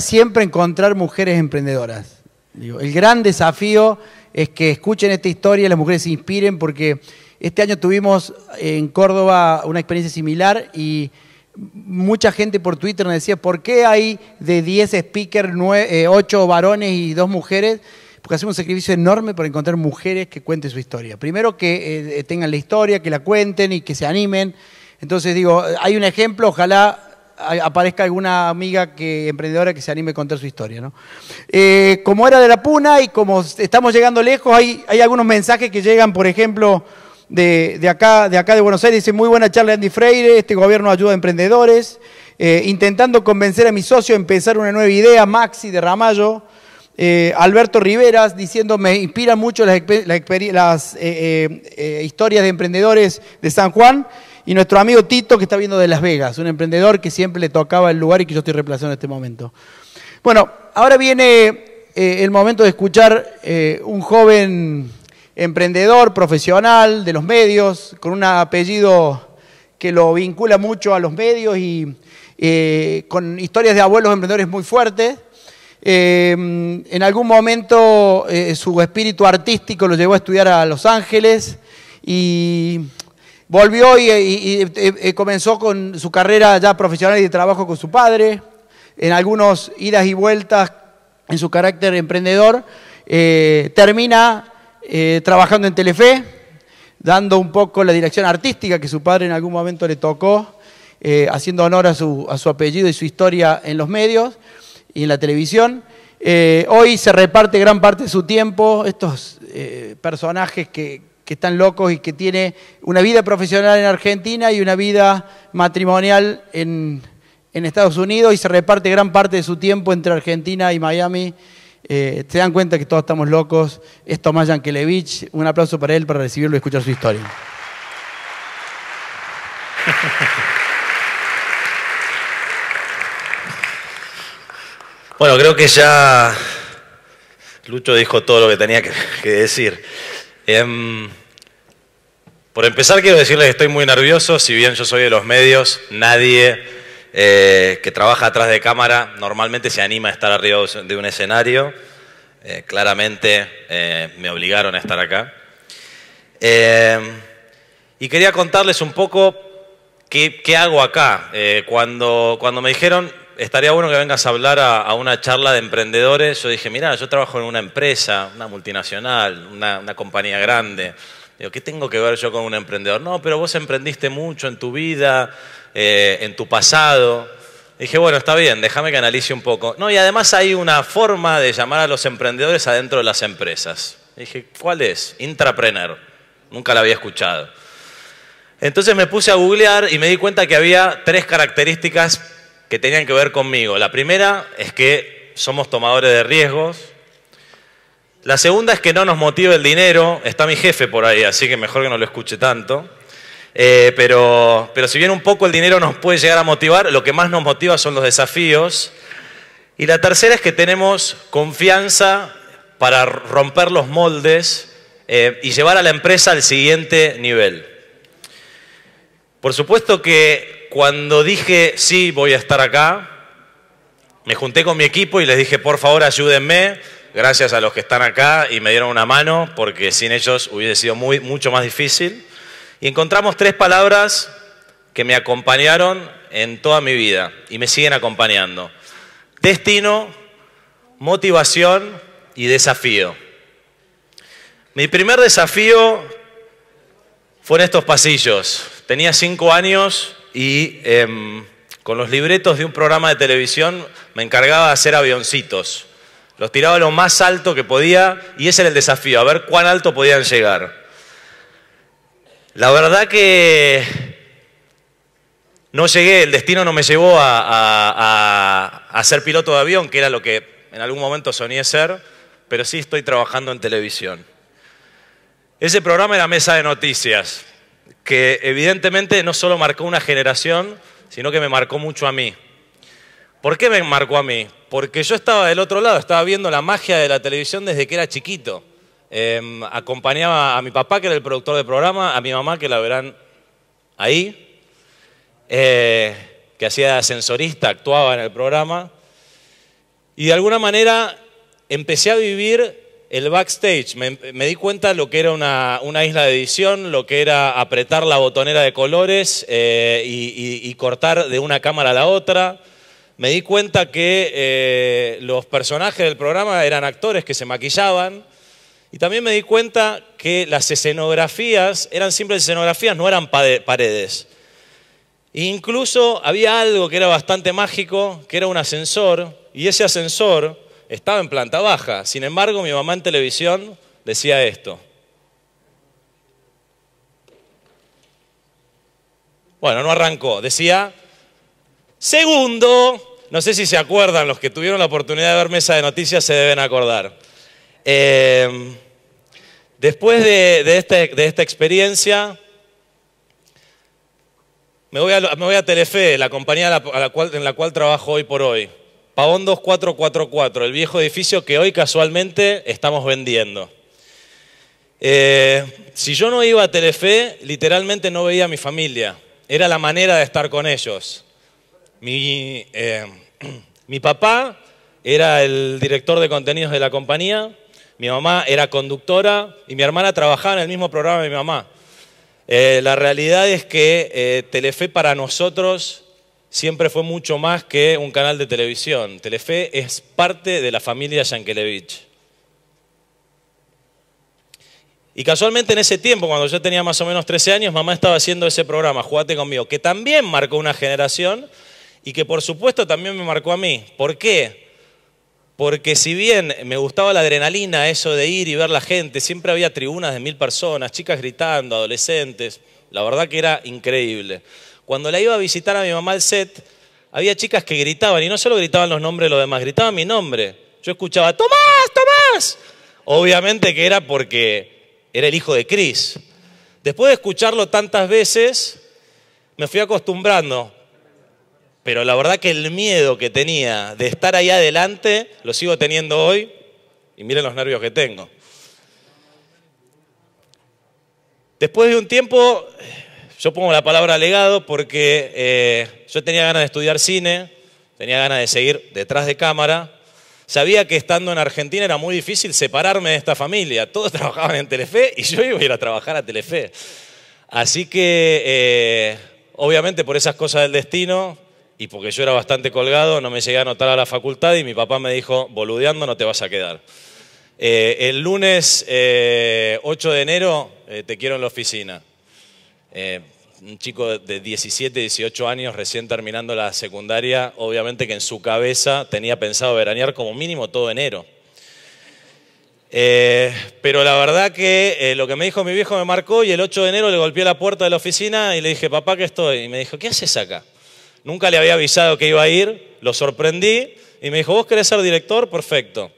siempre encontrar mujeres emprendedoras. el gran desafío es que escuchen esta historia y las mujeres se inspiren porque este año tuvimos en Córdoba una experiencia similar y mucha gente por Twitter me decía, ¿por qué hay de 10 speakers 8 varones y 2 mujeres? Porque hacemos un sacrificio enorme para encontrar mujeres que cuenten su historia. Primero que eh, tengan la historia, que la cuenten y que se animen. Entonces digo, hay un ejemplo, ojalá aparezca alguna amiga que, emprendedora que se anime a contar su historia. ¿no? Eh, como era de la puna y como estamos llegando lejos, hay, algunos mensajes que llegan, por ejemplo, de, acá, de acá de Buenos Aires. Dice, muy buena charla Andy Freire, este gobierno ayuda a emprendedores. Eh, intentando convencer a mi socio a empezar una nueva idea, Maxi de Ramallo. Eh, Alberto Riveras diciendo, me inspiran mucho las, historias de emprendedores de San Juan y nuestro amigo Tito que está viendo de Las Vegas, un emprendedor que siempre le tocaba el lugar y que yo estoy reemplazando en este momento. Bueno, ahora viene eh, el momento de escuchar eh, un joven emprendedor, profesional de los medios, con un apellido que lo vincula mucho a los medios y eh, con historias de abuelos emprendedores muy fuertes. en algún momento su espíritu artístico lo llevó a estudiar a Los Ángeles y Volvió y, eh, comenzó con su carrera ya profesional y de trabajo con su padre, en algunas idas y vueltas en su carácter emprendedor. Eh, termina eh, trabajando en Telefe, dando un poco la dirección artística que su padre en algún momento le tocó, haciendo honor a su, apellido y su historia en los medios y en la televisión. hoy se reparte gran parte de su tiempo estos personajes que, que están locos y que tiene una vida profesional en Argentina y una vida matrimonial en, Estados Unidos y se reparte gran parte de su tiempo entre Argentina y Miami. Eh, se dan cuenta que todos estamos locos. Es Tomás Yankelevich. Un aplauso para él para recibirlo y escuchar su historia. Bueno, creo que ya Lucho dijo todo lo que tenía que decir. Em, por empezar, quiero decirles que estoy muy nervioso, si bien yo soy de los medios, nadie eh, que trabaja atrás de cámara normalmente se anima a estar arriba de un escenario. Eh, claramente eh, me obligaron a estar acá. Em, y quería contarles un poco qué, qué hago acá. cuando, cuando me dijeron, estaría bueno que vengas a hablar a, una charla de emprendedores. Yo dije, mira, yo trabajo en una empresa, una multinacional, una, compañía grande. Digo, ¿qué tengo que ver yo con un emprendedor? No, pero vos emprendiste mucho en tu vida, eh, en tu pasado. Dije, bueno, está bien, déjame que analice un poco. No, y además hay una forma de llamar a los emprendedores adentro de las empresas. Dije, ¿cuál es? Intrapreneur. Nunca la había escuchado. Entonces me puse a googlear y me di cuenta que había tres características que tenían que ver conmigo. La primera es que somos tomadores de riesgos. La segunda es que no nos motiva el dinero. Está mi jefe por ahí, así que mejor que no lo escuche tanto. Eh, pero, pero si bien un poco el dinero nos puede llegar a motivar, lo que más nos motiva son los desafíos. Y la tercera es que tenemos confianza para romper los moldes eh, y llevar a la empresa al siguiente nivel. Por supuesto que cuando dije, sí, voy a estar acá, me junté con mi equipo y les dije, por favor, ayúdenme. Gracias a los que están acá y me dieron una mano, porque sin ellos hubiese sido mucho más difícil. Y encontramos tres palabras que me acompañaron en toda mi vida y me siguen acompañando. Destino, motivación y desafío. Mi primer desafío fue en estos pasillos. Tenía cinco años y em, con los libretos de un programa de televisión me encargaba de hacer avioncitos. Los tiraba lo más alto que podía y ese era el desafío, a ver cuán alto podían llegar. La verdad que no llegué, el destino no me llevó a, a, ser piloto de avión, que era lo que en algún momento soñé ser, pero sí estoy trabajando en televisión. Ese programa era Mesa de Noticias que evidentemente no solo marcó una generación, sino que me marcó mucho a mí. ¿Por qué me marcó a mí? Porque yo estaba del otro lado, estaba viendo la magia de la televisión desde que era chiquito. Em, acompañaba a mi papá, que era el productor del programa, a mi mamá, que la verán ahí, eh, que hacía de ascensorista, actuaba en el programa. Y de alguna manera empecé a vivir el backstage, me, di cuenta lo que era una, isla de edición, lo que era apretar la botonera de colores eh, y, cortar de una cámara a la otra. Me di cuenta que eh, los personajes del programa eran actores que se maquillaban. Y también me di cuenta que las escenografías eran simples escenografías, no eran paredes. incluso había algo que era bastante mágico, que era un ascensor, y ese ascensor estaba en planta baja. Sin embargo, mi mamá en televisión decía esto. Bueno, no arrancó. Decía, segundo, no sé si se acuerdan, los que tuvieron la oportunidad de ver Mesa de Noticias se deben acordar. Eh, después este, de, esta experiencia, me voy a, Telefe, la compañía en la cual trabajo hoy por hoy. Pavón 2444, el viejo edificio que hoy casualmente estamos vendiendo. Eh, si yo no iba a Telefe, literalmente no veía a mi familia. Era la manera de estar con ellos. Eh, mi, papá era el director de contenidos de la compañía, mi mamá era conductora y mi hermana trabajaba en el mismo programa de mi mamá. Eh, la realidad es que Telefe para nosotros siempre fue mucho más que un canal de televisión. Telefe es parte de la familia Yankelevich. Y casualmente en ese tiempo, cuando yo tenía más o menos 13 años, mamá estaba haciendo ese programa, Jugate conmigo, que también marcó una generación y que por supuesto también me marcó a mí. ¿Por qué? Porque si bien me gustaba la adrenalina, eso de ir y ver la gente, siempre había tribunas de mil personas, chicas gritando, adolescentes, la verdad que era increíble. Cuando la iba a visitar a mi mamá al set, había chicas que gritaban, y no solo gritaban los nombres de los demás, gritaban mi nombre. Yo escuchaba, Tomás, Tomás. Obviamente que era porque era el hijo de Cris. Después de escucharlo tantas veces, me fui acostumbrando. Pero la verdad que el miedo que tenía de estar ahí adelante, lo sigo teniendo hoy. Y miren los nervios que tengo. Después de un tiempo yo pongo la palabra legado porque eh, yo tenía ganas de estudiar cine, tenía ganas de seguir detrás de cámara. Sabía que estando en Argentina era muy difícil separarme de esta familia. Todos trabajaban en Telefe y yo iba a ir a trabajar a Telefe. Así que, eh, obviamente, por esas cosas del destino y porque yo era bastante colgado, no me llegué a anotar a la facultad y mi papá me dijo, boludeando no te vas a quedar. Eh, el lunes 8 de enero te quiero en la oficina. Eh, un chico de 17, 18 años, recién terminando la secundaria, obviamente que en su cabeza tenía pensado veranear como mínimo todo enero. Eh, pero la verdad que eh, lo que me dijo mi viejo me marcó y el 8 de enero le golpeé la puerta de la oficina y le dije, papá, ¿qué estoy? Y me dijo, ¿qué haces acá? Nunca le había avisado que iba a ir, lo sorprendí y me dijo, ¿vos querés ser director? Perfecto.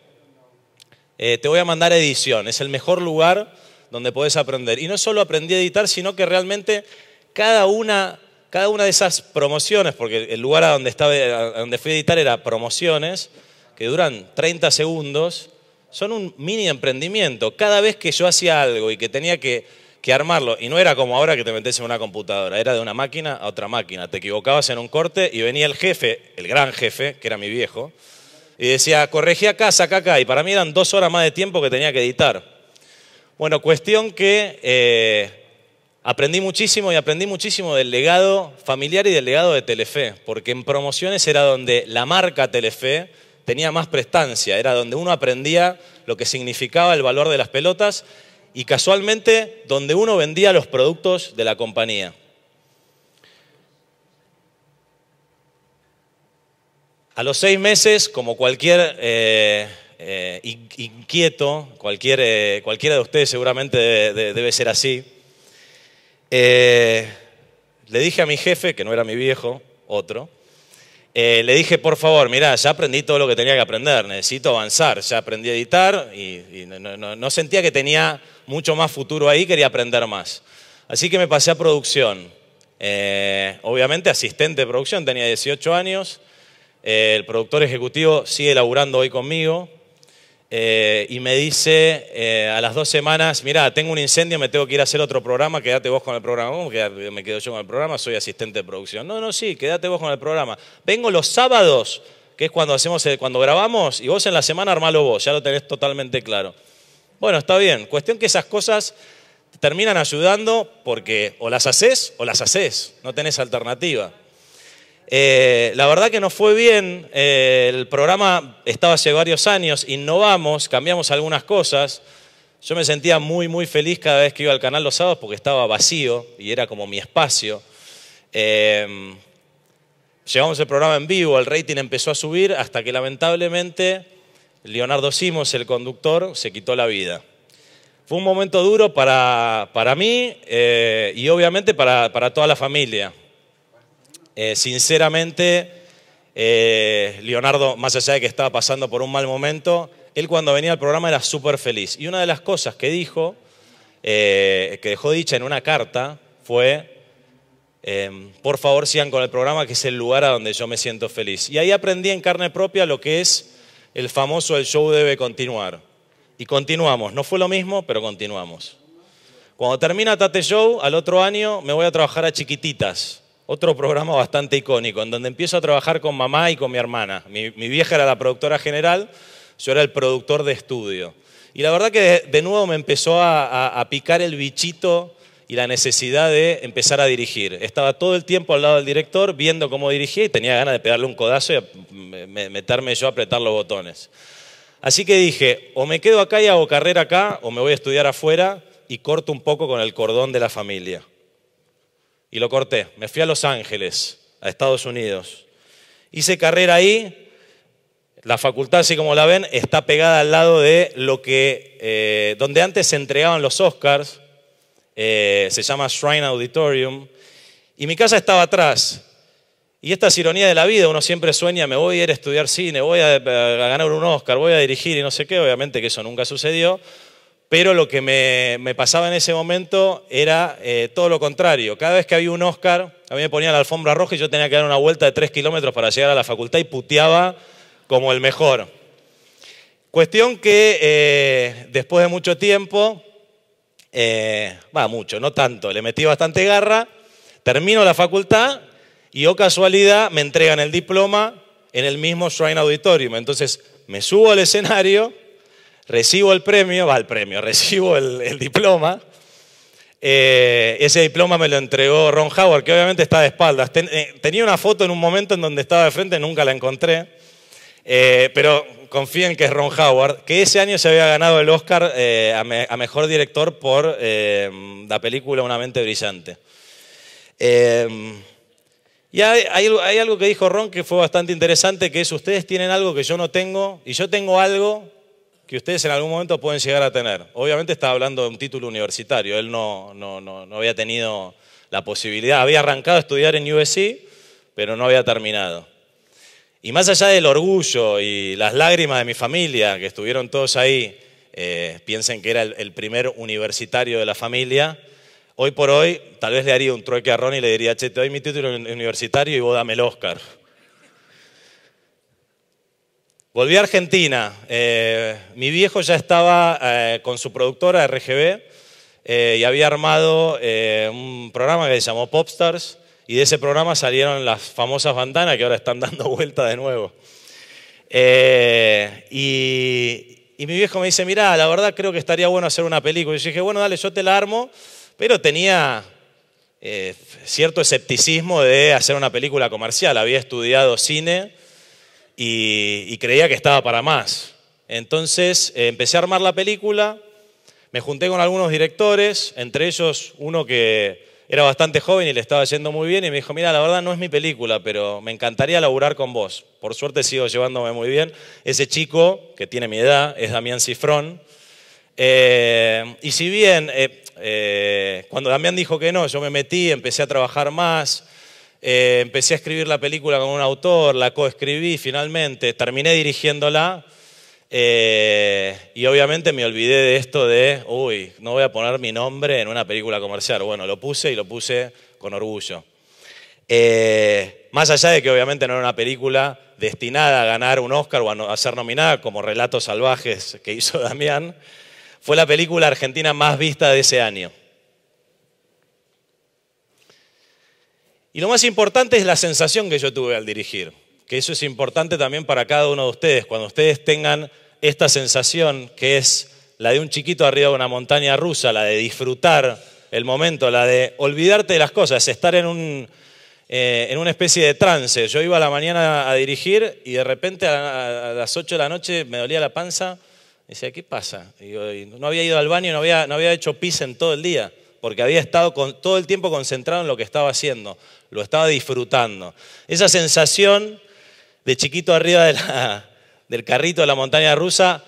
te voy a mandar edición, es el mejor lugar donde podés aprender. Y no solo aprendí a editar, sino que realmente cada una, cada una de esas promociones, porque el lugar a donde, estaba, a donde fui a editar era promociones, que duran 30 segundos, son un mini emprendimiento. Cada vez que yo hacía algo y que tenía que, que, armarlo, y no era como ahora que te metes en una computadora, era de una máquina a otra máquina. Te equivocabas en un corte y venía el jefe, el gran jefe, que era mi viejo, y decía, corregí acá, saca acá. Y para mí eran dos horas más de tiempo que tenía que editar. Bueno, cuestión que eh, aprendí muchísimo y aprendí muchísimo del legado familiar y del legado de Telefe, porque en promociones era donde la marca Telefe tenía más prestancia, era donde uno aprendía lo que significaba el valor de las pelotas y casualmente donde uno vendía los productos de la compañía. A los seis meses, como cualquier eh, eh, inquieto, eh, cualquiera de ustedes seguramente debe ser así, eh, le dije a mi jefe, que no era mi viejo, otro, le dije, por favor, mira, ya aprendí todo lo que tenía que aprender, necesito avanzar, ya aprendí a editar y, no, sentía que tenía mucho más futuro ahí, quería aprender más. Así que me pasé a producción. obviamente asistente de producción, tenía 18 años. el productor ejecutivo sigue laburando hoy conmigo. Eh, y me dice eh, a las dos semanas, mira, tengo un incendio, me tengo que ir a hacer otro programa, quédate vos con el programa. me quedo yo con el programa? Soy asistente de producción. No, no, sí, quédate vos con el programa. Vengo los sábados, que es cuando, hacemos, cuando grabamos, y vos en la semana armalo vos, ya lo tenés totalmente claro. Bueno, está bien. Cuestión que esas cosas terminan ayudando porque o las haces o las haces, no tenés alternativa. Eh, la verdad que no fue bien, eh, el programa estaba hace varios años, innovamos, cambiamos algunas cosas. Yo me sentía muy, muy feliz cada vez que iba al canal los sábados porque estaba vacío y era como mi espacio. Eh, llevamos el programa en vivo, el rating empezó a subir hasta que lamentablemente Leonardo Simos, el conductor, se quitó la vida. Fue un momento duro para, mí eh, y obviamente para, para toda la familia. Eh, sinceramente, eh, Leonardo, más allá de que estaba pasando por un mal momento, él cuando venía al programa era súper feliz. Y una de las cosas que dijo, eh, que dejó dicha en una carta, fue, em, por favor sigan con el programa, que es el lugar a donde yo me siento feliz. Y ahí aprendí en carne propia lo que es el famoso el show debe continuar. Y continuamos, no fue lo mismo, pero continuamos. Cuando termina Tate Show, al otro año me voy a trabajar a chiquititas otro programa bastante icónico, en donde empiezo a trabajar con mamá y con mi hermana. Mi, vieja era la productora general, yo era el productor de estudio. Y la verdad que de, nuevo me empezó a, a picar el bichito y la necesidad de empezar a dirigir. Estaba todo el tiempo al lado del director viendo cómo dirigía y tenía ganas de pegarle un codazo y meterme yo a apretar los botones. Así que dije, o me quedo acá y hago carrera acá, o me voy a estudiar afuera y corto un poco con el cordón de la familia y lo corté. Me fui a Los Ángeles, a Estados Unidos. Hice carrera ahí. La facultad, así como la ven, está pegada al lado de lo que, eh, donde antes se entregaban los Oscars, eh, se llama Shrine Auditorium, y mi casa estaba atrás. Y esta es ironía de la vida, uno siempre sueña, me voy a ir a estudiar cine, voy a, a ganar un Oscar, voy a dirigir y no sé qué, obviamente que eso nunca sucedió, pero lo que me, pasaba en ese momento era eh, todo lo contrario. Cada vez que había un Oscar, a mí me ponían la alfombra roja y yo tenía que dar una vuelta de tres kilómetros para llegar a la facultad y puteaba como el mejor. Cuestión que eh, después de mucho tiempo, eh, va mucho, no tanto, le metí bastante garra, termino la facultad y, oh casualidad, me entregan el diploma en el mismo Shrine Auditorium. Entonces me subo al escenario recibo el premio, va el premio, recibo el, diploma. Eh, ese diploma me lo entregó Ron Howard, que obviamente está de espaldas. Eh, tenía una foto en un momento en donde estaba de frente, nunca la encontré, eh, pero confíen que es Ron Howard, que ese año se había ganado el Oscar a, Mejor Director por la película Una mente brillante. y hay, hay algo que dijo Ron que fue bastante interesante, que es ustedes tienen algo que yo no tengo y yo tengo algo que ustedes en algún momento pueden llegar a tener. Obviamente estaba hablando de un título universitario, él no, no, no, no había tenido la posibilidad, había arrancado a estudiar en USC, pero no había terminado. Y más allá del orgullo y las lágrimas de mi familia, que estuvieron todos ahí, eh, piensen que era el, primer universitario de la familia, hoy por hoy tal vez le haría un trueque a Ronnie y le diría, che, te doy mi título universitario y vos dame el Oscar. Volví a Argentina. Eh, mi viejo ya estaba eh, con su productora RGB eh, y había armado un programa que se llamó Popstars y de ese programa salieron las famosas bandanas que ahora están dando vuelta de nuevo. Y, mi viejo me dice, mira, la verdad creo que estaría bueno hacer una película. Y yo dije, bueno, dale, yo te la armo, pero tenía cierto escepticismo de hacer una película comercial. Había estudiado cine y, creía que estaba para más. Entonces eh, empecé a armar la película, me junté con algunos directores, entre ellos uno que era bastante joven y le estaba yendo muy bien y me dijo, mira, la verdad no es mi película, pero me encantaría laburar con vos. Por suerte sigo llevándome muy bien. Ese chico, que tiene mi edad, es Damián Cifrón. Eh, y si bien eh, cuando Damián dijo que no, yo me metí, empecé a trabajar más, eh, empecé a escribir la película con un autor, la coescribí finalmente, terminé dirigiéndola eh, y obviamente me olvidé de esto de, uy, no voy a poner mi nombre en una película comercial. Bueno, lo puse y lo puse con orgullo. Eh, más allá de que obviamente no era una película destinada a ganar un Oscar o a ser nominada como Relatos Salvajes que hizo Damián, fue la película argentina más vista de ese año. Y lo más importante es la sensación que yo tuve al dirigir, que eso es importante también para cada uno de ustedes, cuando ustedes tengan esta sensación que es la de un chiquito arriba de una montaña rusa, la de disfrutar el momento, la de olvidarte de las cosas, estar en, eh, una especie de trance. Yo iba a la mañana a dirigir y de repente a, las 8 de la noche me dolía la panza. Y decía, ¿qué pasa? no había ido al baño, no no había hecho pis en todo el día porque había estado todo el tiempo concentrado en lo que estaba haciendo, lo estaba disfrutando. Esa sensación de chiquito arriba del carrito de la montaña rusa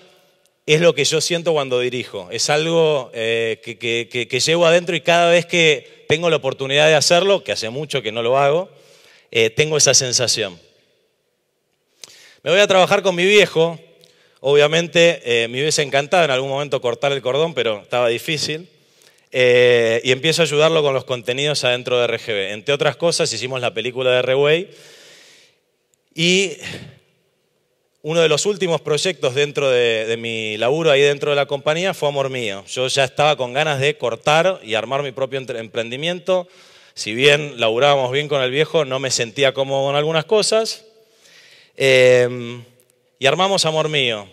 es lo que yo siento cuando dirijo. Es algo eh, que, llevo adentro y cada vez que tengo la oportunidad de hacerlo, que hace mucho que no lo hago, eh, tengo esa sensación. Me voy a trabajar con mi viejo. Obviamente eh, me hubiese encantado en algún momento cortar el cordón, pero estaba difícil. Eh, y empiezo a ayudarlo con los contenidos adentro de RGB. Entre otras cosas, hicimos la película de Reway. Y uno de los últimos proyectos dentro de, mi laburo ahí dentro de la compañía fue Amor Mío. Yo ya estaba con ganas de cortar y armar mi propio emprendimiento. Si bien laburábamos bien con el viejo, no me sentía cómodo con algunas cosas. Em, y armamos Amor Mío.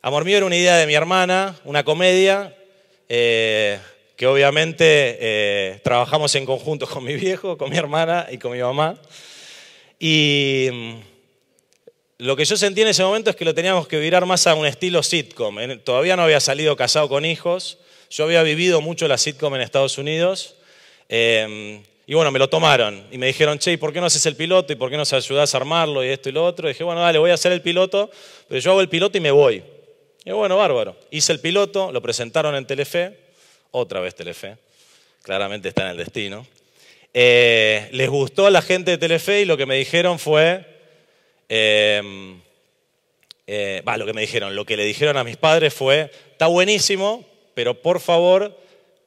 Amor Mío era una idea de mi hermana, una comedia eh, que obviamente eh, trabajamos en conjunto con mi viejo, con mi hermana y con mi mamá. Y mm, lo que yo sentí en ese momento es que lo teníamos que virar más a un estilo sitcom. Todavía no había salido casado con hijos, yo había vivido mucho la sitcom en Estados Unidos. Em, y bueno, me lo tomaron y me dijeron, che, ¿y por qué no haces el piloto? ¿Y por qué no ayudás a armarlo? Y esto y lo otro. dije, bueno, dale, voy a hacer el piloto, pero yo hago el piloto y me voy. Y bueno, bárbaro. Hice el piloto, lo presentaron en Telefe otra vez Telefe, claramente está en el destino. Eh, les gustó a la gente de Telefe y lo que me dijeron fue, em, eh, lo que me dijeron, lo que le dijeron a mis padres fue, está buenísimo, pero por favor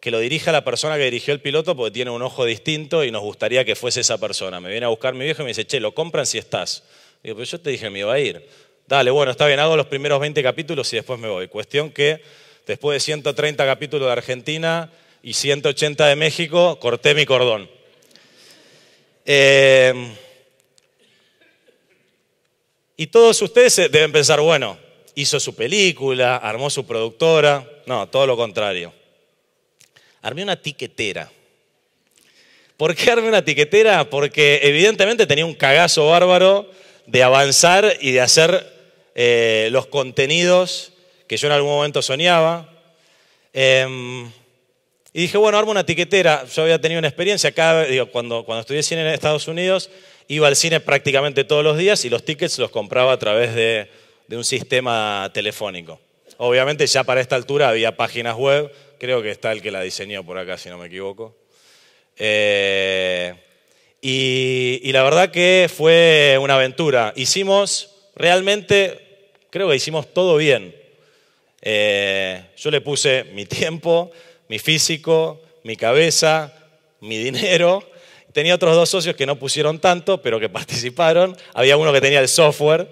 que lo dirija la persona que dirigió el piloto porque tiene un ojo distinto y nos gustaría que fuese esa persona. Me viene a buscar mi viejo y me dice, che, lo compran si estás. Digo, pero yo te dije, me iba a ir. Dale, bueno, está bien, hago los primeros 20 capítulos y después me voy. Cuestión que después de 130 capítulos de Argentina y 180 de México, corté mi cordón. Eh, y todos ustedes deben pensar, bueno, hizo su película, armó su productora. No, todo lo contrario. Armé una tiquetera. ¿Por qué armé una tiquetera? Porque evidentemente tenía un cagazo bárbaro de avanzar y de hacer eh, los contenidos que yo en algún momento soñaba. Em, y dije, bueno, armo una tiquetera. Yo había tenido una experiencia cuando, cuando estudié cine en Estados Unidos, iba al cine prácticamente todos los días y los tickets los compraba a través de, de un sistema telefónico. Obviamente ya para esta altura había páginas web, creo que está el que la diseñó por acá, si no me equivoco. Eh, y, la verdad que fue una aventura. Hicimos realmente, creo que hicimos todo bien. Eh, yo le puse mi tiempo, mi físico, mi cabeza, mi dinero. Tenía otros dos socios que no pusieron tanto, pero que participaron. Había uno que tenía el software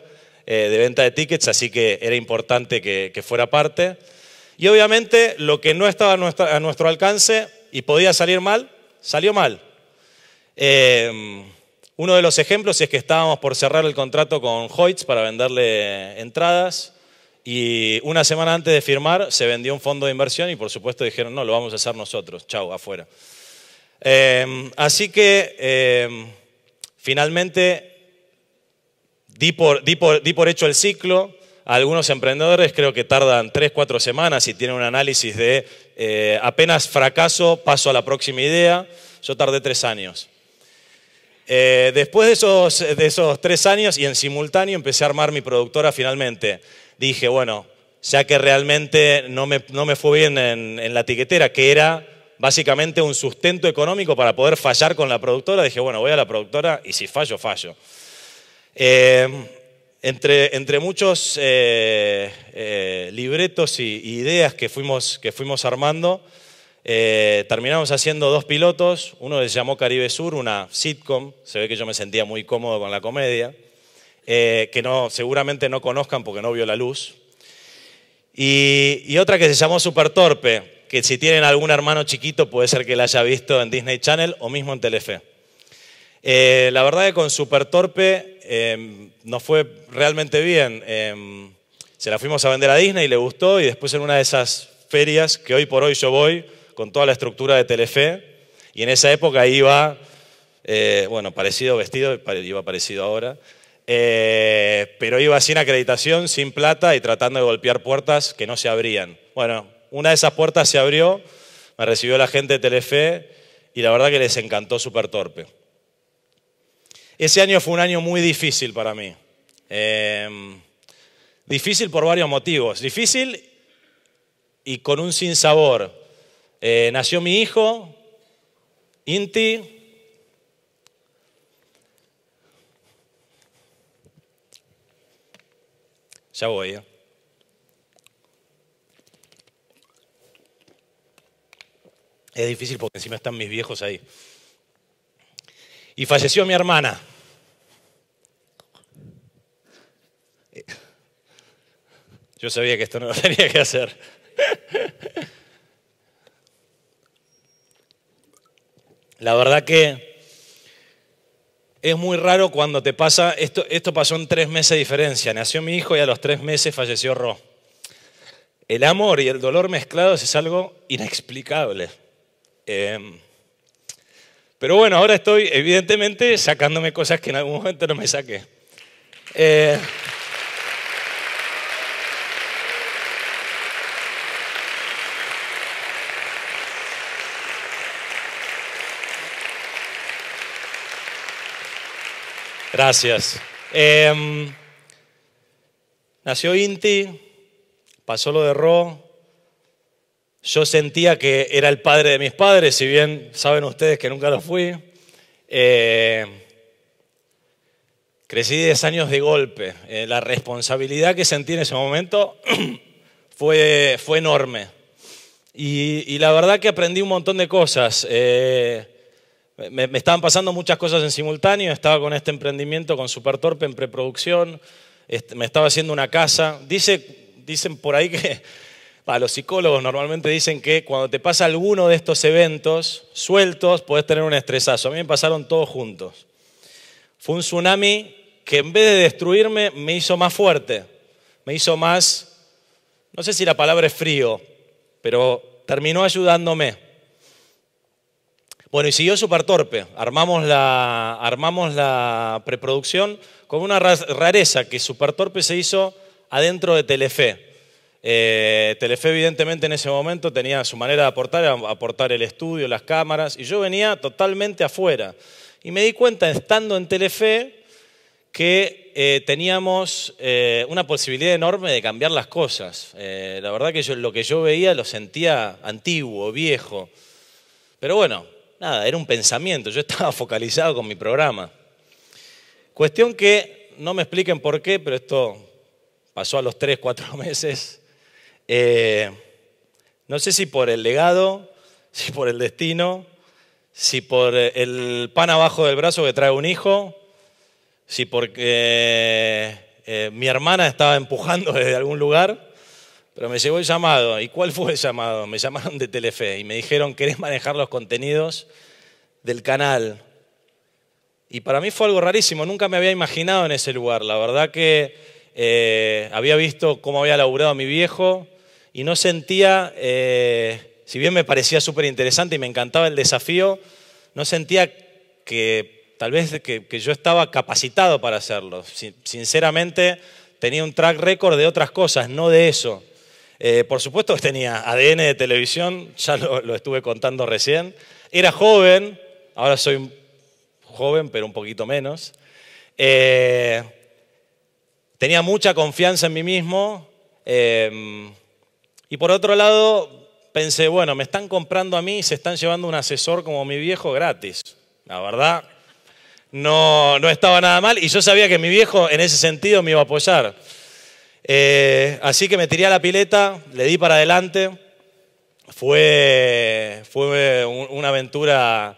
eh, de venta de tickets, así que era importante que, fuera parte. Y obviamente lo que no estaba a nuestro, alcance y podía salir mal, salió mal. Em, uno de los ejemplos es que estábamos por cerrar el contrato con Hoyts para venderle entradas. Y una semana antes de firmar se vendió un fondo de inversión y por supuesto dijeron, no, lo vamos a hacer nosotros, chao, afuera. Em, así que em, finalmente di por, hecho el ciclo, algunos emprendedores creo que tardan tres cuatro semanas y tienen un análisis de eh, apenas fracaso, paso a la próxima idea. Yo tardé tres años. Eh, después de esos, de años y en simultáneo empecé a armar mi productora finalmente dije, bueno, ya que realmente no me, fue bien en, la tiquetera, que era básicamente un sustento económico para poder fallar con la productora, dije, bueno, voy a la productora y si fallo, fallo. Eh, entre, muchos eh, eh, libretos y, ideas que fuimos, armando, terminamos haciendo dos pilotos. Uno se llamó Caribe Sur, una sitcom. Se ve que yo me sentía muy cómodo con la comedia. Eh, que no, seguramente no conozcan porque no vio la luz. Y, otra que se llamó Super Torpe, que si tienen algún hermano chiquito puede ser que la haya visto en Disney Channel o mismo en Telefe. Eh, la verdad que con Super Torpe eh, em, nos fue realmente bien. Em, se la fuimos a vender a Disney, y le gustó y después en una de esas ferias que hoy por hoy yo voy con toda la estructura de Telefe y en esa época iba, eh, bueno, parecido vestido, iba parecido ahora. Eh, pero iba sin acreditación, sin plata y tratando de golpear puertas que no se abrían. Bueno, una de esas puertas se abrió, me recibió la gente de Telefe y la verdad que les encantó súper Torpe. Ese año fue un año muy difícil para mí. Em, difícil por varios motivos. Difícil y con un sinsabor. Eh, nació mi hijo, Inti, Ya voy. Eh. Es difícil porque encima están mis viejos ahí. Y falleció mi hermana. Yo sabía que esto no lo tenía que hacer. La verdad que es muy raro cuando te pasa, esto, esto pasó en tres meses de diferencia, nació mi hijo y a los tres meses falleció Ro. El amor y el dolor mezclados es algo inexplicable. Em, pero bueno, ahora estoy evidentemente sacándome cosas que en algún momento no me saqué. Eh, Gracias. Em, nació Inti, pasó lo de Ro. Yo sentía que era el padre de mis padres, si bien saben ustedes que nunca lo fui. Eh, crecí diez años de golpe. Eh, la responsabilidad que sentí en ese momento fue, enorme. Y, la verdad que aprendí un montón de cosas. Eh, me, estaban pasando muchas cosas en simultáneo, estaba con este emprendimiento con Super Torpe en preproducción, me estaba haciendo una casa. dicen por ahí que, los psicólogos normalmente dicen que cuando te pasa alguno de estos eventos sueltos, puedes tener un estresazo. A mí me pasaron todos juntos. Fue un tsunami que en vez de destruirme, me hizo más fuerte, me hizo más, no sé si la palabra es frío, pero terminó ayudándome. Bueno, y siguió súper torpe. Armamos la, armamos la preproducción con una rareza que súper torpe se hizo adentro de Telefe. Eh, Telefe evidentemente en ese momento tenía su manera de aportar, aportar el estudio, las cámaras, y yo venía totalmente afuera. Y me di cuenta, estando en Telefe, que eh, teníamos eh, una posibilidad enorme de cambiar las cosas. la verdad que lo que yo veía lo sentía antiguo, viejo. Pero bueno, nada, era un pensamiento, yo estaba focalizado con mi programa. Cuestión que, no me expliquen por qué, pero esto pasó a los tres, cuatro meses. Eh, no sé si por el legado, si por el destino, si por eh, el pan abajo del brazo que trae un hijo, si porque eh, mi hermana estaba empujando desde algún lugar. Pero me llegó el llamado. ¿Y cuál fue el llamado? Me llamaron de Telefe y me dijeron, ¿querés manejar los contenidos del canal? Y para mí fue algo rarísimo, nunca me había imaginado en ese lugar. La verdad que eh, había visto cómo había laburado mi viejo y no sentía, eh, si bien me parecía súper interesante y me encantaba el desafío, no sentía que tal vez que, yo estaba capacitado para hacerlo. sinceramente tenía un track record de otras cosas, no de eso. Eh, por supuesto que tenía ADN de televisión, ya lo, estuve contando recién. Era joven, ahora soy joven, pero un poquito menos. Eh, tenía mucha confianza en mí mismo. Em, y por otro lado, pensé, bueno, me están comprando a mí y se están llevando un asesor como mi viejo gratis. La verdad, no, no estaba nada mal. Y yo sabía que mi viejo en ese sentido me iba a apoyar. Eh, así que me tiré a la pileta, le di para adelante. Fue, fue una aventura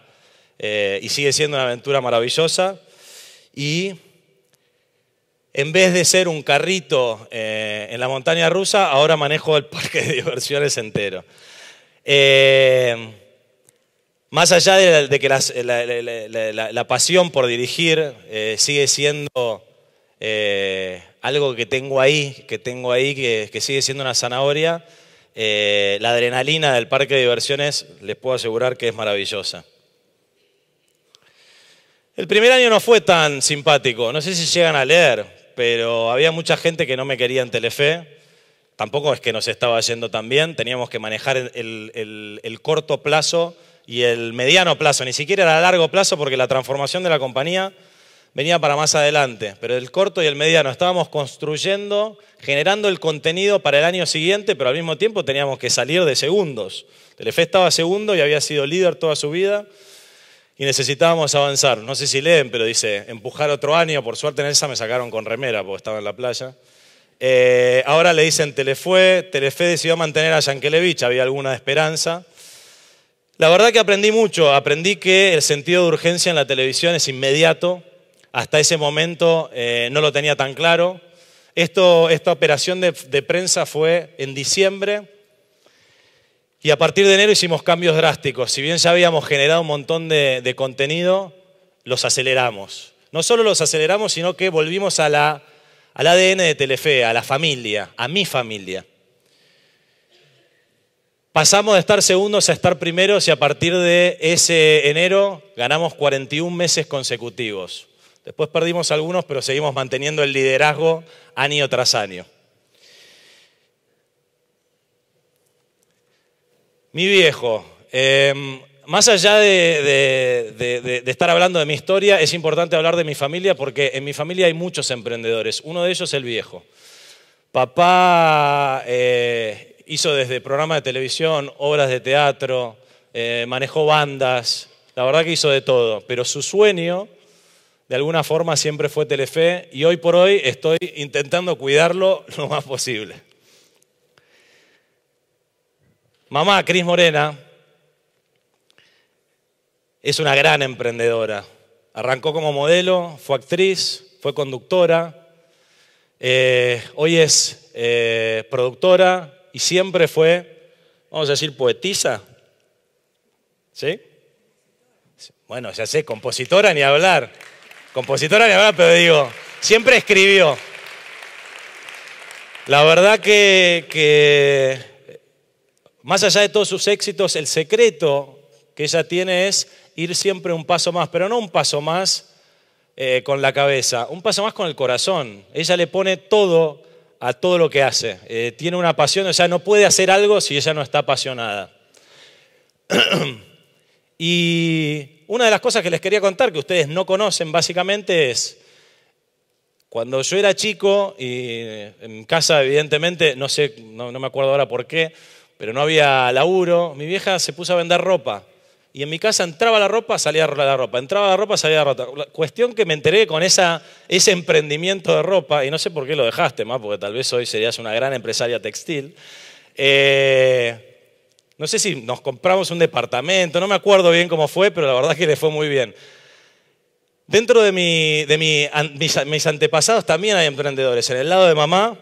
eh, y sigue siendo una aventura maravillosa. Y en vez de ser un carrito eh, en la montaña rusa, ahora manejo el parque de diversiones entero. más allá de, que la, pasión por dirigir sigue siendo algo que tengo ahí, que tengo ahí, que, sigue siendo una zanahoria, eh, la adrenalina del parque de diversiones, les puedo asegurar que es maravillosa. El primer año no fue tan simpático, no sé si llegan a leer, pero había mucha gente que no me quería en Telefe, tampoco es que nos estaba yendo tan bien, teníamos que manejar el, el corto plazo y el mediano plazo, ni siquiera era largo plazo porque la transformación de la compañía venía para más adelante, pero el corto y el mediano estábamos construyendo, generando el contenido para el año siguiente, pero al mismo tiempo teníamos que salir de segundos. Telefe estaba segundo y había sido líder toda su vida y necesitábamos avanzar. No sé si leen, pero dice, empujar otro año, por suerte en esa me sacaron con remera porque estaba en la playa. Eh, ahora le dicen Telefue, Telefe decidió mantener a Yankelevich, había alguna esperanza. La verdad que aprendí mucho, aprendí que el sentido de urgencia en la televisión es inmediato, hasta ese momento eh, no lo tenía tan claro. esta operación de, prensa fue en diciembre y a partir de enero hicimos cambios drásticos. Si bien ya habíamos generado un montón de, contenido, los aceleramos. No solo los aceleramos, sino que volvimos al ADN de Telefe, a la familia, a mi familia. Pasamos de estar segundos a estar primeros y a partir de ese enero ganamos 41 meses consecutivos. Después perdimos algunos, pero seguimos manteniendo el liderazgo año tras año. Mi viejo, em, más allá de, estar hablando de mi historia, es importante hablar de mi familia porque en mi familia hay muchos emprendedores. Uno de ellos es el viejo. Papá eh, hizo desde programas de televisión, obras de teatro, eh, manejó bandas, la verdad que hizo de todo, pero su sueño de alguna forma siempre fue Telefe y hoy por hoy estoy intentando cuidarlo lo más posible. Mamá, Cris Morena, es una gran emprendedora. Arrancó como modelo, fue actriz, fue conductora, eh, hoy es eh, productora y siempre fue, vamos a decir, poetisa. ¿Sí? Bueno, ya sé, compositora ni hablar. Compositora de verdad, pero digo, siempre escribió. La verdad que, más allá de todos sus éxitos, el secreto que ella tiene es ir siempre un paso más, pero no un paso más eh, con la cabeza, un paso más con el corazón. Ella le pone todo a todo lo que hace. Eh, tiene una pasión, o sea, no puede hacer algo si ella no está apasionada. y una de las cosas que les quería contar, que ustedes no conocen básicamente, es cuando yo era chico y eh, en casa evidentemente, no sé, no, me acuerdo ahora por qué, pero no había laburo, mi vieja se puso a vender ropa. Y en mi casa entraba la ropa, salía la ropa, entraba la ropa, salía la ropa. cuestión que me enteré con esa, ese emprendimiento de ropa, y no sé por qué lo dejaste, más porque tal vez hoy serías una gran empresaria textil. Eh, no sé si nos compramos un departamento, no me acuerdo bien cómo fue, pero la verdad es que le fue muy bien. Dentro de, mi, mis, antepasados también hay emprendedores. En el lado de mamá,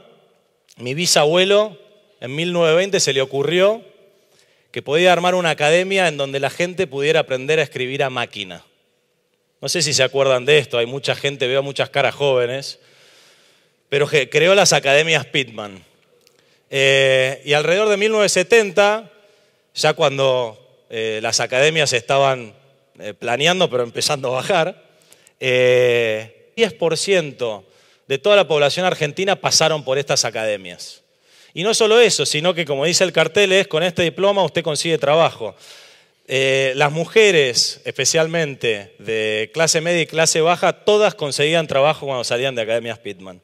mi bisabuelo en 1920 se le ocurrió que podía armar una academia en donde la gente pudiera aprender a escribir a máquina. No sé si se acuerdan de esto, hay mucha gente, veo muchas caras jóvenes, pero creó las academias Pitman. Eh, y alrededor de 1970 ya cuando eh, las academias estaban eh, planeando, pero empezando a bajar, 10% eh, de toda la población argentina pasaron por estas academias. Y no solo eso, sino que como dice el cartel es, con este diploma usted consigue trabajo. las mujeres, especialmente de clase media y clase baja, todas conseguían trabajo cuando salían de Academias Pitman.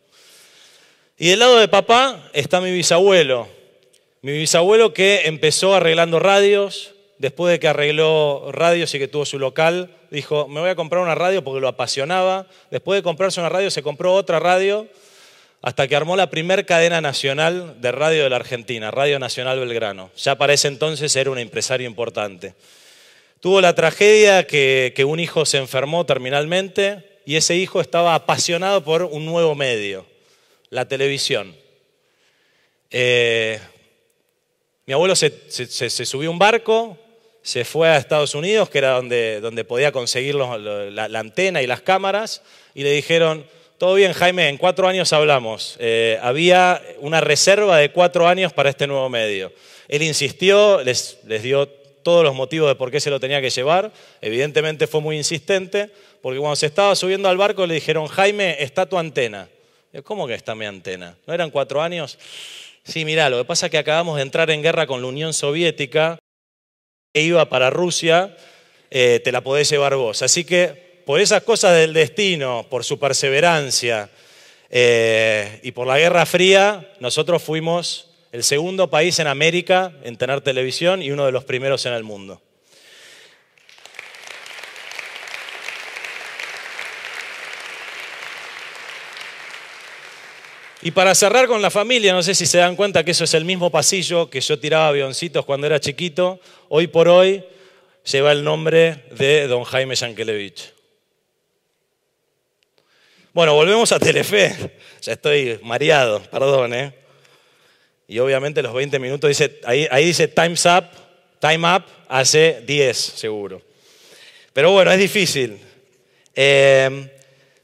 Y del lado de papá está mi bisabuelo, mi bisabuelo que empezó arreglando radios, después de que arregló radios y que tuvo su local, dijo, me voy a comprar una radio porque lo apasionaba. Después de comprarse una radio, se compró otra radio hasta que armó la primera cadena nacional de radio de la Argentina, Radio Nacional Belgrano. Ya para ese entonces era un empresario importante. Tuvo la tragedia que, que un hijo se enfermó terminalmente y ese hijo estaba apasionado por un nuevo medio, la televisión. Eh, mi abuelo se, subió a un barco, se fue a Estados Unidos, que era donde, donde podía conseguir la, antena y las cámaras, y le dijeron, todo bien Jaime, en cuatro años hablamos. Eh, había una reserva de cuatro años para este nuevo medio. Él insistió, les, les dio todos los motivos de por qué se lo tenía que llevar. Evidentemente fue muy insistente, porque cuando se estaba subiendo al barco le dijeron, Jaime, está tu antena. ¿Cómo que está mi antena? ¿No eran cuatro años? Sí, mirá, lo que pasa es que acabamos de entrar en guerra con la Unión Soviética, que iba para Rusia, eh, te la podés llevar vos. Así que por esas cosas del destino, por su perseverancia eh, y por la Guerra Fría, nosotros fuimos el segundo país en América en tener televisión y uno de los primeros en el mundo. Y para cerrar con la familia, no sé si se dan cuenta que eso es el mismo pasillo que yo tiraba avioncitos cuando era chiquito, hoy por hoy lleva el nombre de don Jaime Yankelevich. Bueno, volvemos a Telefe. Ya estoy mareado, perdón, ¿eh? Y obviamente los 20 minutos, dice, ahí, dice time's up, time up, hace 10 seguro. Pero bueno, es difícil. Eh,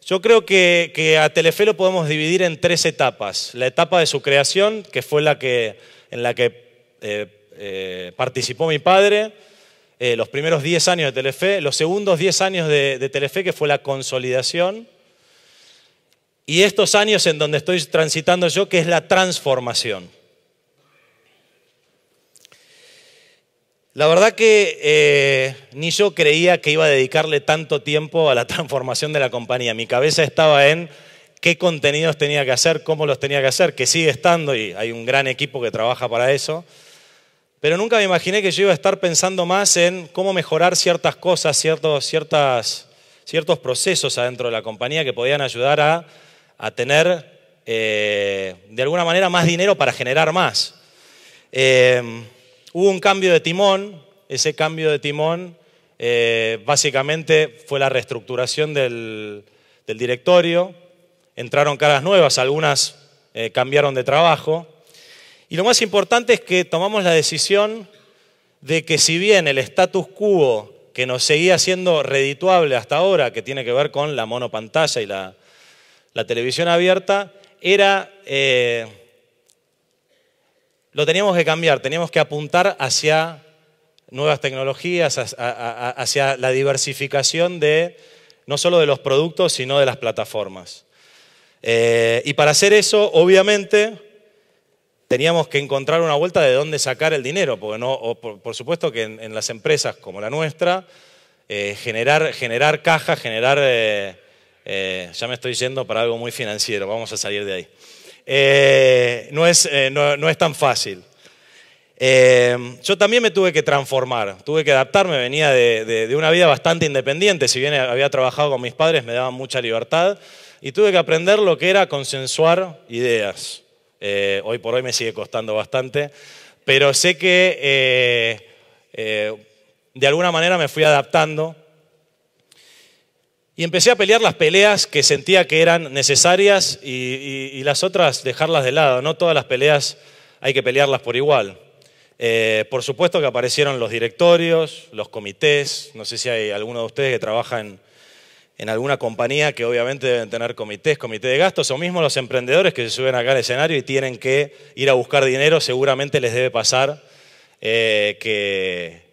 yo creo que, a Telefe lo podemos dividir en tres etapas. La etapa de su creación, que fue la que, en la que eh, eh, participó mi padre, eh, los primeros 10 años de Telefe, los segundos 10 años de, de, Telefe, que fue la consolidación, y estos años en donde estoy transitando yo, que es la transformación. La verdad que eh, ni yo creía que iba a dedicarle tanto tiempo a la transformación de la compañía. Mi cabeza estaba en qué contenidos tenía que hacer, cómo los tenía que hacer, que sigue estando y hay un gran equipo que trabaja para eso. Pero nunca me imaginé que yo iba a estar pensando más en cómo mejorar ciertas cosas, ciertos, ciertos procesos adentro de la compañía que podían ayudar a, tener, eh, de alguna manera, más dinero para generar más. Eh, Hubo un cambio de timón, ese cambio de timón eh, básicamente fue la reestructuración del, directorio, entraron caras nuevas, algunas eh, cambiaron de trabajo, y lo más importante es que tomamos la decisión de que si bien el status quo que nos seguía siendo redituable hasta ahora, que tiene que ver con la monopantalla y la, televisión abierta, era... Eh, lo teníamos que cambiar, teníamos que apuntar hacia nuevas tecnologías, hacia la diversificación de no solo de los productos, sino de las plataformas. Eh, y para hacer eso, obviamente, teníamos que encontrar una vuelta de dónde sacar el dinero, porque no, por, supuesto que en, las empresas como la nuestra, eh, generar, generar caja, generar, eh, ya me estoy yendo para algo muy financiero, vamos a salir de ahí. Eh, eh, no, es, tan fácil. Eh, yo también me tuve que transformar, tuve que adaptarme, venía de, una vida bastante independiente, si bien había trabajado con mis padres me daban mucha libertad y tuve que aprender lo que era consensuar ideas. hoy por hoy me sigue costando bastante, pero sé que de alguna manera me fui adaptando y empecé a pelear las peleas que sentía que eran necesarias y, las otras dejarlas de lado. No todas las peleas hay que pelearlas por igual. Eh, por supuesto que aparecieron los directorios, los comités. No sé si hay alguno de ustedes que trabaja en, alguna compañía que obviamente deben tener comités, comité de gastos, o mismo los emprendedores que se suben acá al escenario y tienen que ir a buscar dinero. Seguramente les debe pasar eh, que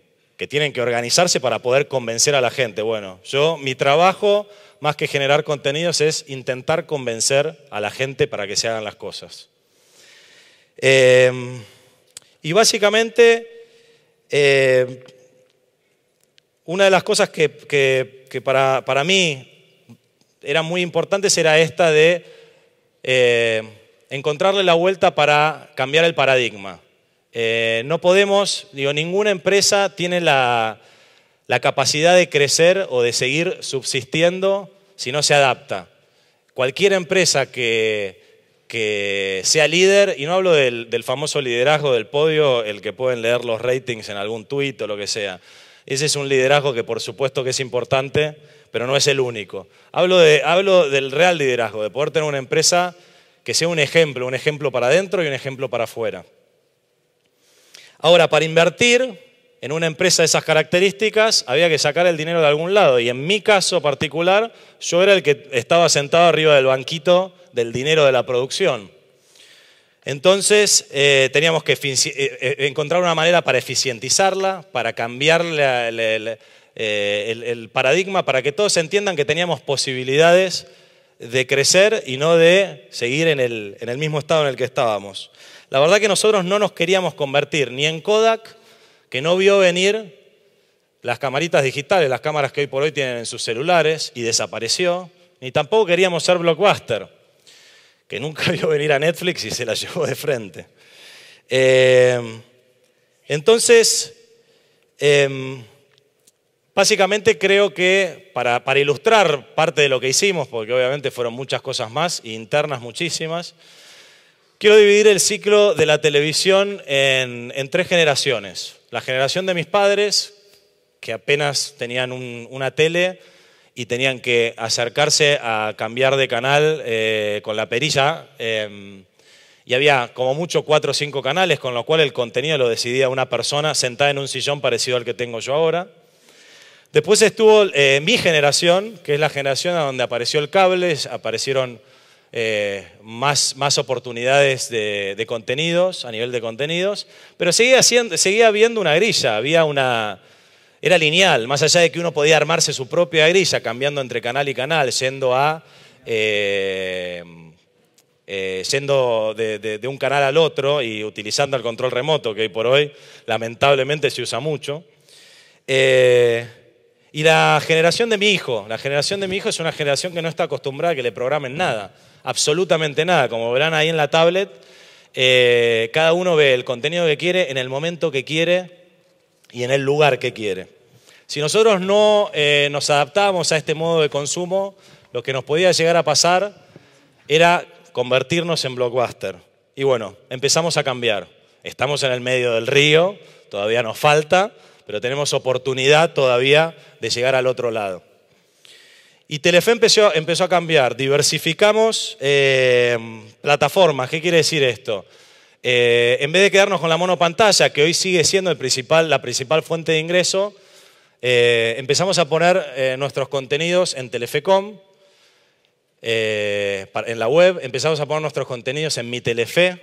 que tienen que organizarse para poder convencer a la gente. Bueno, yo, mi trabajo, más que generar contenidos, es intentar convencer a la gente para que se hagan las cosas. Eh, y básicamente, eh, una de las cosas que, para, mí era muy importante era esta de eh, encontrarle la vuelta para cambiar el paradigma. Eh, no podemos, digo, ninguna empresa tiene la, capacidad de crecer o de seguir subsistiendo si no se adapta. Cualquier empresa que, sea líder, y no hablo del, famoso liderazgo del podio, el que pueden leer los ratings en algún tuit o lo que sea. Ese es un liderazgo que por supuesto que es importante, pero no es el único. Hablo, hablo del real liderazgo, de poder tener una empresa que sea un ejemplo, un ejemplo para adentro y un ejemplo para afuera. Ahora, para invertir en una empresa de esas características, había que sacar el dinero de algún lado. Y en mi caso particular, yo era el que estaba sentado arriba del banquito del dinero de la producción. Entonces eh, teníamos que eh, eh, encontrar una manera para eficientizarla, para cambiar el, paradigma, para que todos entiendan que teníamos posibilidades de crecer y no de seguir en el mismo estado en el que estábamos. La verdad que nosotros no nos queríamos convertir ni en Kodak, que no vio venir las camaritas digitales, las cámaras que hoy por hoy tienen en sus celulares y desapareció, ni tampoco queríamos ser Blockbuster, que nunca vio venir a Netflix y se la llevó de frente. Em, entonces, em, básicamente creo que para ilustrar parte de lo que hicimos, porque obviamente fueron muchas cosas más, internas muchísimas, Quiero dividir el ciclo de la televisión en, tres generaciones. La generación de mis padres, que apenas tenían una tele y tenían que acercarse a cambiar de canal eh, con la perilla. Em, y había como mucho cuatro o cinco canales, con lo cual el contenido lo decidía una persona sentada en un sillón parecido al que tengo yo ahora. Después estuvo eh, mi generación, que es la generación a donde apareció el cable, aparecieron eh, más, más, oportunidades de, contenidos, a nivel de contenidos, pero seguía, seguía habiendo una grilla, había una... Era lineal, más allá de que uno podía armarse su propia grilla, cambiando entre canal y canal, siendo a... Eh, eh de, un canal al otro y utilizando el control remoto, que hoy por hoy lamentablemente se usa mucho. Eh, y la generación de mi hijo, la generación de mi hijo es una generación que no está acostumbrada a que le programen nada, absolutamente nada. Como verán ahí en la tablet, eh, cada uno ve el contenido que quiere en el momento que quiere y en el lugar que quiere. Si nosotros no eh, nos adaptábamos a este modo de consumo, lo que nos podía llegar a pasar era convertirnos en blockbuster. Y bueno, empezamos a cambiar. Estamos en el medio del río, todavía nos falta, pero tenemos oportunidad todavía de llegar al otro lado. Y Telefe empezó, a cambiar, diversificamos eh, plataformas. ¿Qué quiere decir esto? Eh, en vez de quedarnos con la monopantalla, que hoy sigue siendo el principal, la principal fuente de ingreso, eh, empezamos a poner nuestros contenidos en Telefecom, en la web, empezamos a poner nuestros contenidos en Mi Telefe,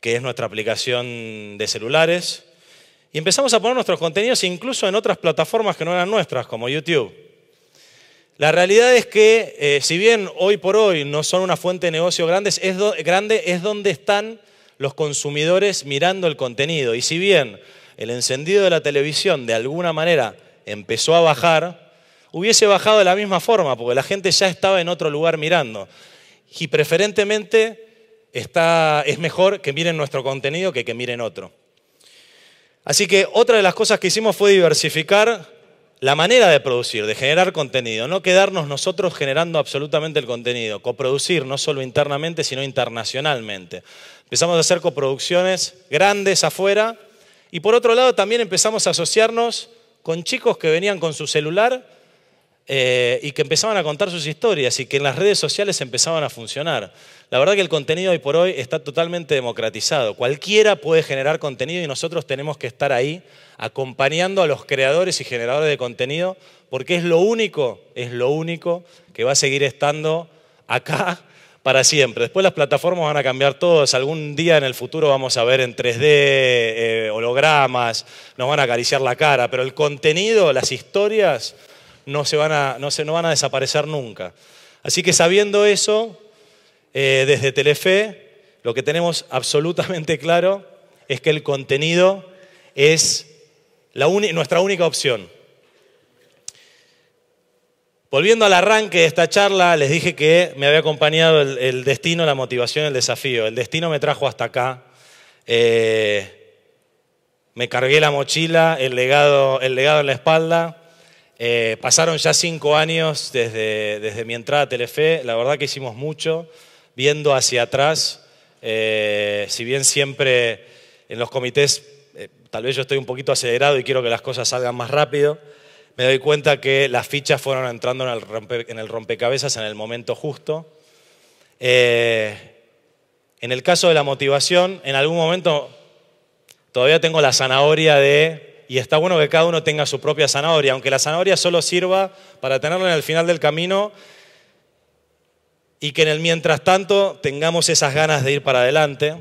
que es nuestra aplicación de celulares. Y empezamos a poner nuestros contenidos incluso en otras plataformas que no eran nuestras, como YouTube. La realidad es que, eh, si bien hoy por hoy no son una fuente de negocio grande, es donde están los consumidores mirando el contenido. Y si bien el encendido de la televisión de alguna manera empezó a bajar, hubiese bajado de la misma forma, porque la gente ya estaba en otro lugar mirando. Y preferentemente está, es mejor que miren nuestro contenido que que miren otro. Así que otra de las cosas que hicimos fue diversificar la manera de producir, de generar contenido, no quedarnos nosotros generando absolutamente el contenido, coproducir no solo internamente, sino internacionalmente. Empezamos a hacer coproducciones grandes afuera y por otro lado también empezamos a asociarnos con chicos que venían con su celular eh, y que empezaban a contar sus historias y que en las redes sociales empezaban a funcionar. La verdad que el contenido hoy por hoy está totalmente democratizado. Cualquiera puede generar contenido y nosotros tenemos que estar ahí acompañando a los creadores y generadores de contenido porque es lo único, es lo único que va a seguir estando acá para siempre. Después las plataformas van a cambiar todas. Algún día en el futuro vamos a ver en 3D, eh, hologramas, nos van a acariciar la cara, pero el contenido, las historias, no, se van a, no, se, no van a desaparecer nunca. Así que sabiendo eso, eh, desde Telefe, lo que tenemos absolutamente claro es que el contenido es nuestra única opción. Volviendo al arranque de esta charla, les dije que me había acompañado el, destino, la motivación, el desafío. El destino me trajo hasta acá. Eh, me cargué la mochila, el legado, en la espalda. Eh, pasaron ya cinco años desde, desde mi entrada a Telefe. La verdad que hicimos mucho viendo hacia atrás, eh, si bien siempre en los comités eh, tal vez yo estoy un poquito acelerado y quiero que las cosas salgan más rápido, me doy cuenta que las fichas fueron entrando en el, rompecabezas en el momento justo. Eh, en el caso de la motivación, en algún momento todavía tengo la zanahoria de, y está bueno que cada uno tenga su propia zanahoria, aunque la zanahoria solo sirva para tenerla en el final del camino y que en el mientras tanto tengamos esas ganas de ir para adelante.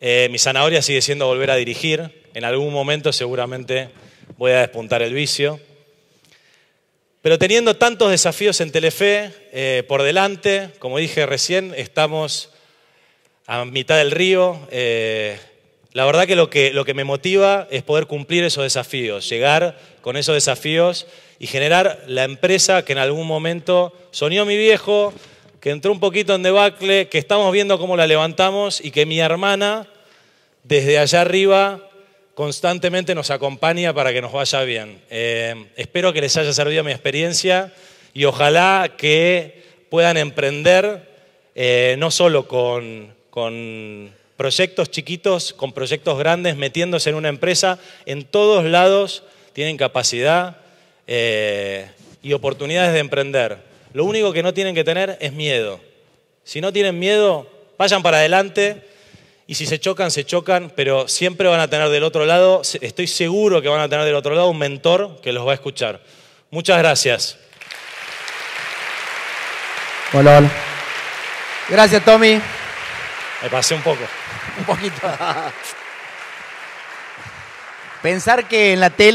Eh, mi zanahoria sigue siendo volver a dirigir. En algún momento seguramente voy a despuntar el vicio. Pero teniendo tantos desafíos en Telefe eh, por delante, como dije recién, estamos a mitad del río. Eh, la verdad que lo, que lo que me motiva es poder cumplir esos desafíos, llegar con esos desafíos y generar la empresa que en algún momento soñó mi viejo, que entró un poquito en debacle, que estamos viendo cómo la levantamos y que mi hermana desde allá arriba constantemente nos acompaña para que nos vaya bien. Eh, espero que les haya servido mi experiencia y ojalá que puedan emprender eh, no solo con, proyectos chiquitos, con proyectos grandes, metiéndose en una empresa, en todos lados tienen capacidad eh, y oportunidades de emprender. Lo único que no tienen que tener es miedo. Si no tienen miedo, vayan para adelante y si se chocan, se chocan, pero siempre van a tener del otro lado, estoy seguro que van a tener del otro lado un mentor que los va a escuchar. Muchas gracias. Hola, Gracias, Tommy. Me pasé un poco. Un poquito. Pensar que en la tele...